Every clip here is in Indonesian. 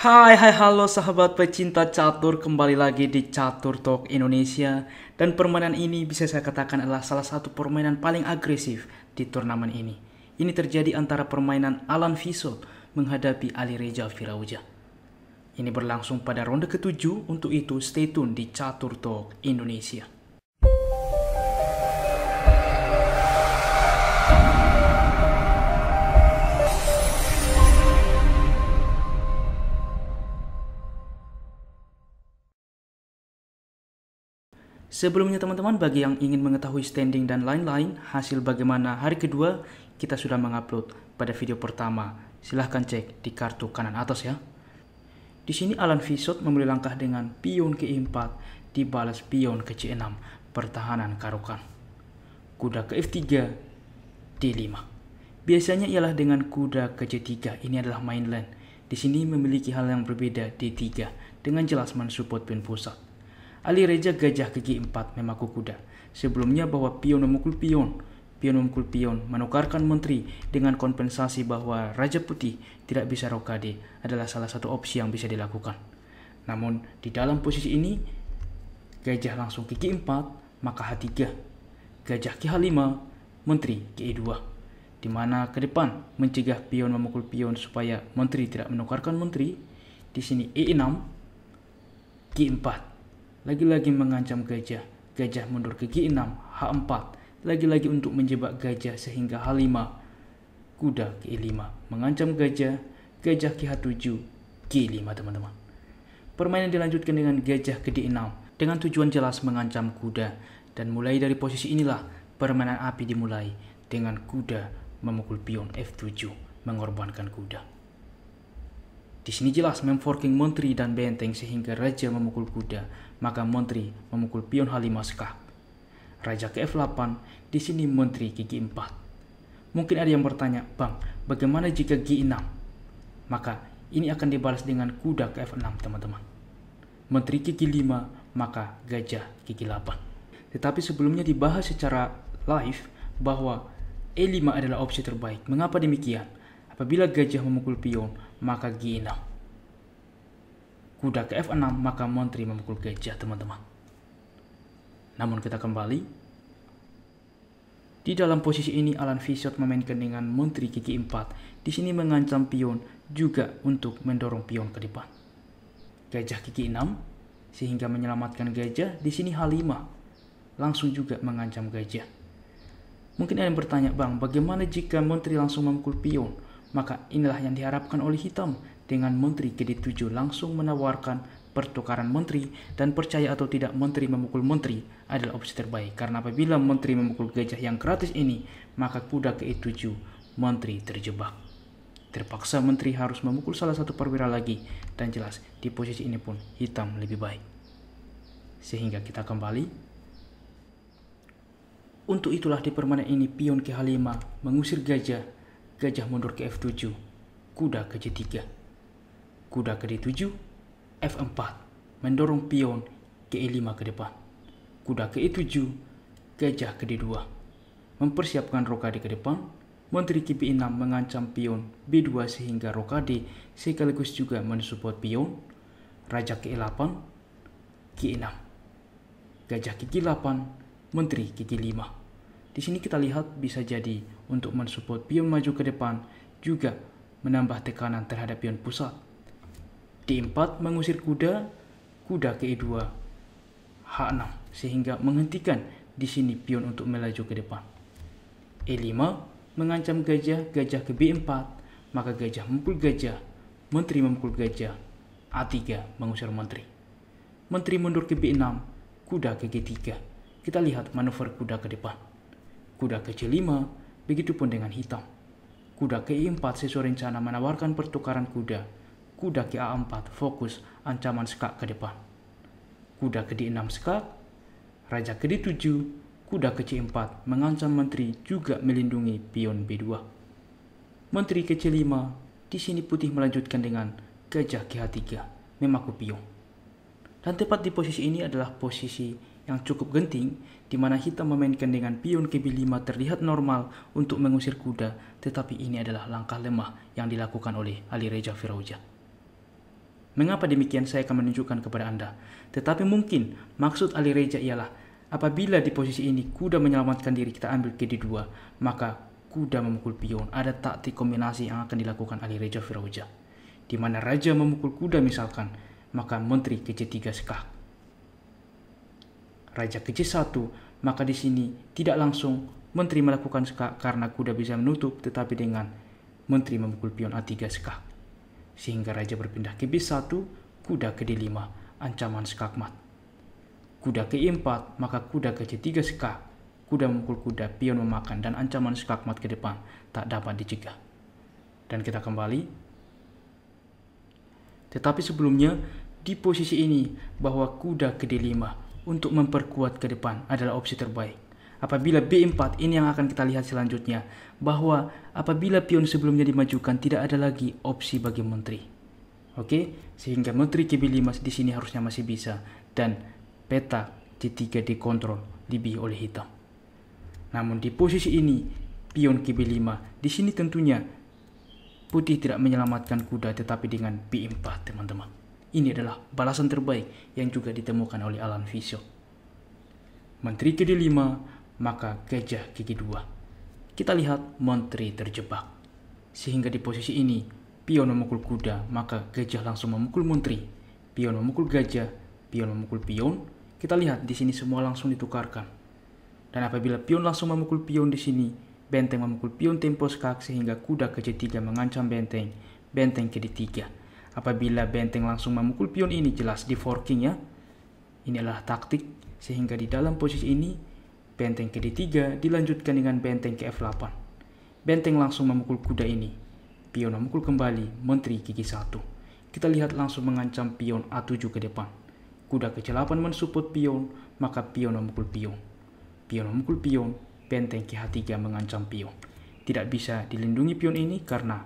Hai hai halo sahabat pecinta catur kembali lagi di Catur Talk Indonesia dan permainan ini bisa saya katakan adalah salah satu permainan paling agresif di turnamen ini. Ini terjadi antara permainan Alan Visol menghadapi Ali Reja Firauja. Ini berlangsung pada ronde ketujuh, untuk itu stay tune di Catur Talk Indonesia. Sebelumnya teman-teman, bagi yang ingin mengetahui standing dan lain-lain, hasil bagaimana hari kedua, kita sudah mengupload pada video pertama. Silahkan cek di kartu kanan atas ya. Di sini Alan Visot memulai langkah dengan pion ke E4, dibalas pion ke C6, pertahanan karukan Kuda ke F3, D5. Biasanya ialah dengan kuda ke C3, ini adalah mainland. Di sini memiliki hal yang berbeda D3, dengan jelas mensupport pin pusat Ali Reja gajah gigi empat memaku kuda. Sebelumnya bahwa pion memukul pion, pion memukul pion, menukarkan menteri dengan kompensasi bahwa Raja Putih tidak bisa rokade adalah salah satu opsi yang bisa dilakukan. Namun di dalam posisi ini, gajah langsung gigi empat, maka H3, gajah ke H5, menteri ke E2 di mana ke depan mencegah pion memukul pion supaya menteri tidak menukarkan menteri. Di sini E6, G4 lagi-lagi mengancam gajah. Gajah mundur ke G6, H4, lagi-lagi untuk menjebak gajah sehingga H5. Kuda ke E5, mengancam gajah, gajah ke H7, G5 teman-teman. Permainan dilanjutkan dengan gajah ke D6 dengan tujuan jelas mengancam kuda dan mulai dari posisi inilah permainan api dimulai dengan kuda memukul pion F7 mengorbankan kuda. Di sini jelas memforking menteri dan benteng sehingga raja memukul kuda, maka menteri memukul pion H5 sekak. Raja ke F8, di sini Montri ke G4. Mungkin ada yang bertanya, Bang, bagaimana jika G6? Maka ini akan dibalas dengan kuda ke F6, teman-teman. Menteri ke G5, maka gajah ke G8. Tetapi sebelumnya dibahas secara live bahwa E5 adalah opsi terbaik. Mengapa demikian? Apabila gajah memukul pion, maka gina. Kuda ke F6, maka montri memukul gajah, teman-teman. Namun kita kembali. Di dalam posisi ini, Alan Fischer memainkan dengan montri kiki 4. Di sini mengancam pion juga untuk mendorong pion ke depan. Gajah kiki 6, sehingga menyelamatkan gajah. Di sini H5, langsung juga mengancam gajah. Mungkin ada yang bertanya, Bang, bagaimana jika menteri langsung memukul pion? Maka inilah yang diharapkan oleh Hitam dengan Menteri GD7 langsung menawarkan pertukaran menteri dan percaya atau tidak menteri memukul menteri adalah opsi terbaik karena apabila menteri memukul gajah yang gratis ini maka kuda ke 7 menteri terjebak. Terpaksa menteri harus memukul salah satu perwira lagi dan jelas di posisi ini pun hitam lebih baik. Sehingga kita kembali untuk itulah di permainan ini pion ke 5 mengusir gajah gajah mundur ke F7, kuda ke c 3 Kuda ke D7, F4, mendorong pion ke E5 ke depan. Kuda ke E7, gajah ke D2. Mempersiapkan rokade ke depan, Menteri KP6 mengancam pion B2 sehingga rokade sekaligus juga mensupport pion, raja ke E8, G6, gajah ke G8, menteri ke G5. Di sini kita lihat bisa jadi untuk mensupport pion maju ke depan juga menambah tekanan terhadap pion pusat. D4 mengusir kuda, kuda ke E2, H6 sehingga menghentikan di sini pion untuk melaju ke depan. E5 mengancam gajah, gajah ke B4, maka gajah memukul gajah, menteri memukul gajah, A3 mengusir menteri. Menteri mundur ke B6, kuda ke G3. Kita lihat manuver kuda ke depan. Kuda ke C5, Begitupun dengan hitam. Kuda ke 4 sesuai rencana menawarkan pertukaran kuda. Kuda ke 4 fokus ancaman skak ke depan. Kuda ke D6 skak, Raja ke D7, kuda ke C4 mengancam menteri juga melindungi pion B2. Menteri ke C5, di sini putih melanjutkan dengan gajah ke H3 memaku pion. Dan tepat di posisi ini adalah posisi yang cukup genting, di mana hitam memainkan dengan pion ke B5 terlihat normal untuk mengusir kuda, tetapi ini adalah langkah lemah yang dilakukan oleh Ali Reja Firauja. Mengapa demikian saya akan menunjukkan kepada Anda. Tetapi mungkin maksud Ali Reja ialah apabila di posisi ini kuda menyelamatkan diri kita ambil ke D2, maka kuda memukul pion. Ada taktik kombinasi yang akan dilakukan Ali Reja Firauja. Di mana raja memukul kuda misalkan, maka menteri KC3 sekak. Raja KC1, maka di sini tidak langsung menteri melakukan sekak karena kuda bisa menutup tetapi dengan menteri memukul pion A3 sekak. Sehingga raja berpindah ke B1, kuda ke D5, ancaman sekak Kuda ke e empat, maka kuda ke C3 sekak. Kuda memukul kuda, pion memakan, dan ancaman sekak ke depan tak dapat dicegah. Dan kita kembali tetapi sebelumnya, di posisi ini bahwa kuda ke D5 untuk memperkuat ke depan adalah opsi terbaik. Apabila B4 ini yang akan kita lihat selanjutnya bahwa apabila pion sebelumnya dimajukan tidak ada lagi opsi bagi menteri. Oke, sehingga menteri ke B5 di sini harusnya masih bisa dan peta D3 dikontrol lebih oleh hitam. Namun di posisi ini pion ke B5 di sini tentunya Putih tidak menyelamatkan kuda tetapi dengan P4 teman-teman. Ini adalah balasan terbaik yang juga ditemukan oleh Alan visio Menteri ke lima maka gajah ke-2. Kita lihat menteri terjebak. Sehingga di posisi ini, pion memukul kuda, maka gajah langsung memukul menteri. Pion memukul gajah, pion memukul pion. Kita lihat di sini semua langsung ditukarkan. Dan apabila pion langsung memukul pion di sini, Benteng memukul pion tempo skak sehingga kuda ke C3 mengancam benteng. Benteng ke D3. Apabila benteng langsung memukul pion ini jelas di forking ya. Ini adalah taktik sehingga di dalam posisi ini benteng ke D3 dilanjutkan dengan benteng ke F8. Benteng langsung memukul kuda ini. Pion memukul kembali menteri gigi 1. Kita lihat langsung mengancam pion A7 ke depan. Kuda ke C8 mensupport pion, maka pion memukul pion. Pion memukul pion, benteng KH3 mengancam pion. Tidak bisa dilindungi pion ini karena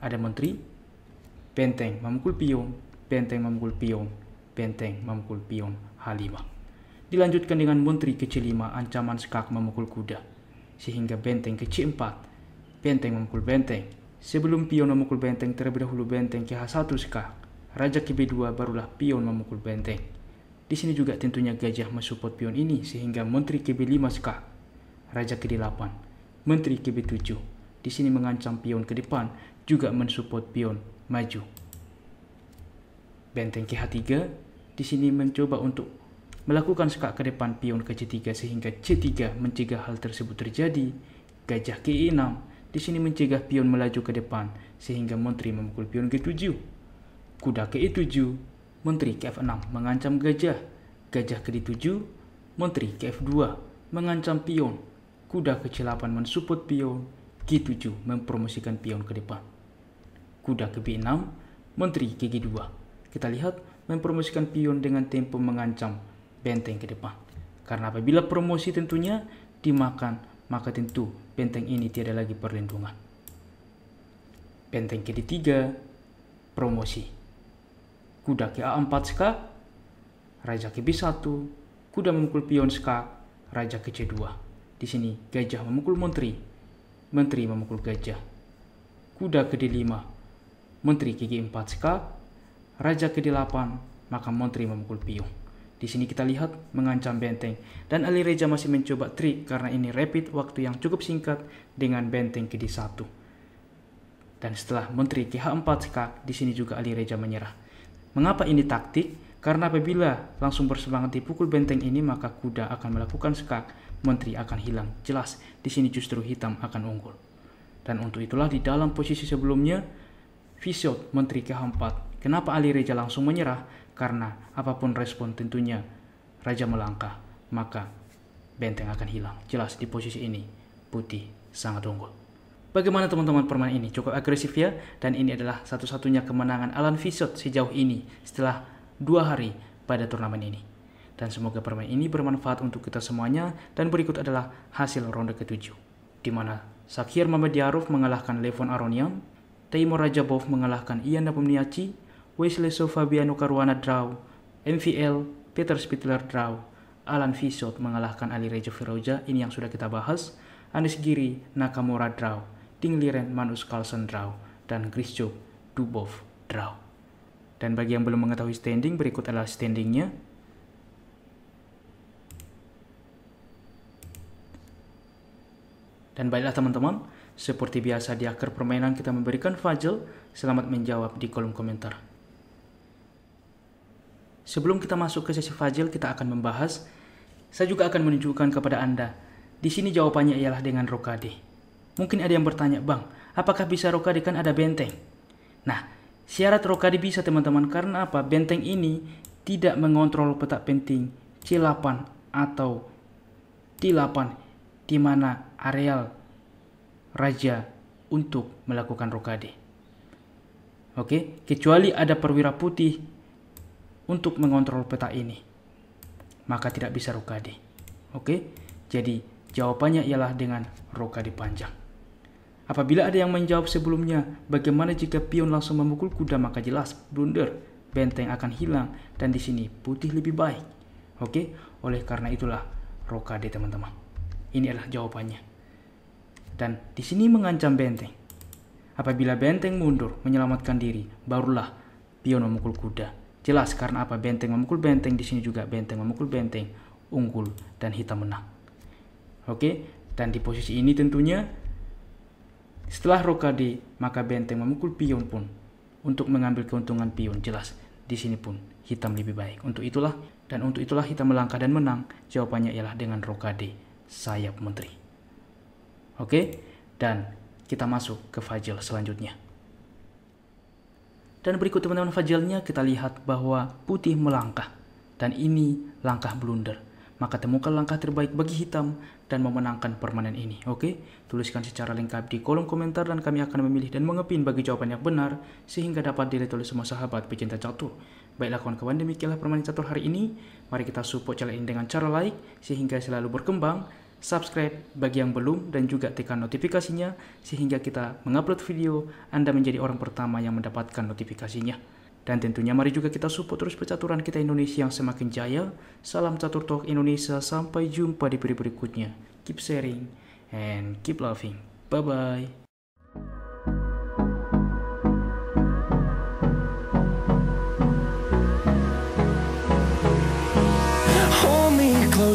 ada menteri, benteng memukul pion, benteng memukul pion, benteng memukul pion H5. Dilanjutkan dengan menteri ke C5 ancaman skak memukul kuda. Sehingga benteng ke C4, benteng memukul benteng. Sebelum pion memukul benteng terlebih dahulu benteng ke H1 skak. Raja kb B2 barulah pion memukul benteng. Di sini juga tentunya gajah mensupport pion ini sehingga menteri kb B5 skak Raja ke-8, Menteri ke-7, di sini mengancam pion ke depan, juga mensupport pion maju. Benteng KH3 di sini mencoba untuk melakukan skak ke depan pion ke C3 sehingga C3 mencegah hal tersebut terjadi. Gajah ke 6 di sini mencegah pion melaju ke depan sehingga menteri memukul pion G7. Kuda ke 7 menteri ke F6 mengancam gajah. Gajah ke 7 menteri ke F2 mengancam pion Kuda ke-8 mensupport pion, G7 mempromosikan pion ke depan. Kuda ke-B6, menteri ke G2. Kita lihat mempromosikan pion dengan tempo mengancam benteng ke depan. Karena apabila promosi tentunya dimakan, maka tentu benteng ini tidak lagi perlindungan. Benteng ke-3, promosi. Kuda ke A4 skak, raja ke B1, kuda memukul pion skak, raja ke C2 di sini gajah memukul menteri. Menteri memukul gajah. Kuda ke D5. Menteri gigi 4 ska. Raja ke 8 Maka menteri memukul piung. Di sini kita lihat mengancam benteng. Dan Ali Reja masih mencoba trik karena ini rapid waktu yang cukup singkat dengan benteng ke D1. Dan setelah menteri ke H4 ska, di sini juga Ali Reja menyerah. Mengapa ini taktik? Karena apabila langsung bersemangat dipukul benteng ini, maka kuda akan melakukan skak menteri akan hilang. Jelas, di sini justru hitam akan unggul. Dan untuk itulah di dalam posisi sebelumnya, Visot, menteri keempat, kenapa Ali Reja langsung menyerah? Karena apapun respon tentunya Raja melangkah, maka benteng akan hilang. Jelas di posisi ini, putih sangat unggul. Bagaimana teman-teman permainan ini? Cukup agresif ya? Dan ini adalah satu-satunya kemenangan Alan Visot sejauh ini setelah dua hari pada turnamen ini. Dan semoga permain ini bermanfaat untuk kita semuanya. Dan berikut adalah hasil ronde ketujuh, di mana Sakir Mamediarov mengalahkan Levon Aronian, Taimur Rajabov mengalahkan Ian Napomniachi, Wesley Sofabiano Caruana Draw, MVL, Peter Spittler Draw, Alan Fisot mengalahkan Ali Rejo Firoja, ini yang sudah kita bahas, Anis Giri, Nakamura Draw, Ding Liren, Manus Carlsen Draw, dan Grischuk, Dubov Draw. Dan bagi yang belum mengetahui standing, berikut adalah standingnya. Dan baiklah teman-teman, seperti biasa di akhir permainan kita memberikan Fajl selamat menjawab di kolom komentar. Sebelum kita masuk ke sesi Fajl, kita akan membahas. Saya juga akan menunjukkan kepada Anda. Di sini jawabannya ialah dengan rokade. Mungkin ada yang bertanya, Bang, apakah bisa rokade kan ada benteng? Nah, syarat rokade bisa teman-teman karena apa? Benteng ini tidak mengontrol petak penting C8 atau T8 di mana areal raja untuk melakukan rokade. Oke, kecuali ada perwira putih untuk mengontrol peta ini, maka tidak bisa rokade. Oke, jadi jawabannya ialah dengan rokade panjang. Apabila ada yang menjawab sebelumnya, bagaimana jika pion langsung memukul kuda maka jelas blunder, benteng akan hilang dan di sini putih lebih baik. Oke, oleh karena itulah rokade teman-teman. Ini adalah jawabannya. Dan di sini mengancam benteng. Apabila benteng mundur menyelamatkan diri, barulah pion memukul kuda. Jelas karena apa benteng memukul benteng di sini juga benteng memukul benteng, unggul dan hitam menang. Oke, dan di posisi ini tentunya setelah rokade maka benteng memukul pion pun untuk mengambil keuntungan pion jelas di sini pun hitam lebih baik. Untuk itulah dan untuk itulah hitam melangkah dan menang. Jawabannya ialah dengan rokade sayap menteri. Oke, dan kita masuk ke fajil selanjutnya. Dan berikut teman-teman fajilnya kita lihat bahwa putih melangkah dan ini langkah blunder. Maka temukan langkah terbaik bagi hitam dan memenangkan permanen ini. Oke, tuliskan secara lengkap di kolom komentar dan kami akan memilih dan mengepin bagi jawaban yang benar sehingga dapat dilihat oleh semua sahabat pecinta catur. Baiklah kawan-kawan, demikianlah permainan catur hari ini. Mari kita support channel ini dengan cara like, sehingga selalu berkembang, subscribe bagi yang belum, dan juga tekan notifikasinya, sehingga kita mengupload video, Anda menjadi orang pertama yang mendapatkan notifikasinya. Dan tentunya mari juga kita support terus percaturan kita Indonesia yang semakin jaya. Salam Catur Talk Indonesia, sampai jumpa di video berikutnya. Keep sharing and keep loving. Bye-bye.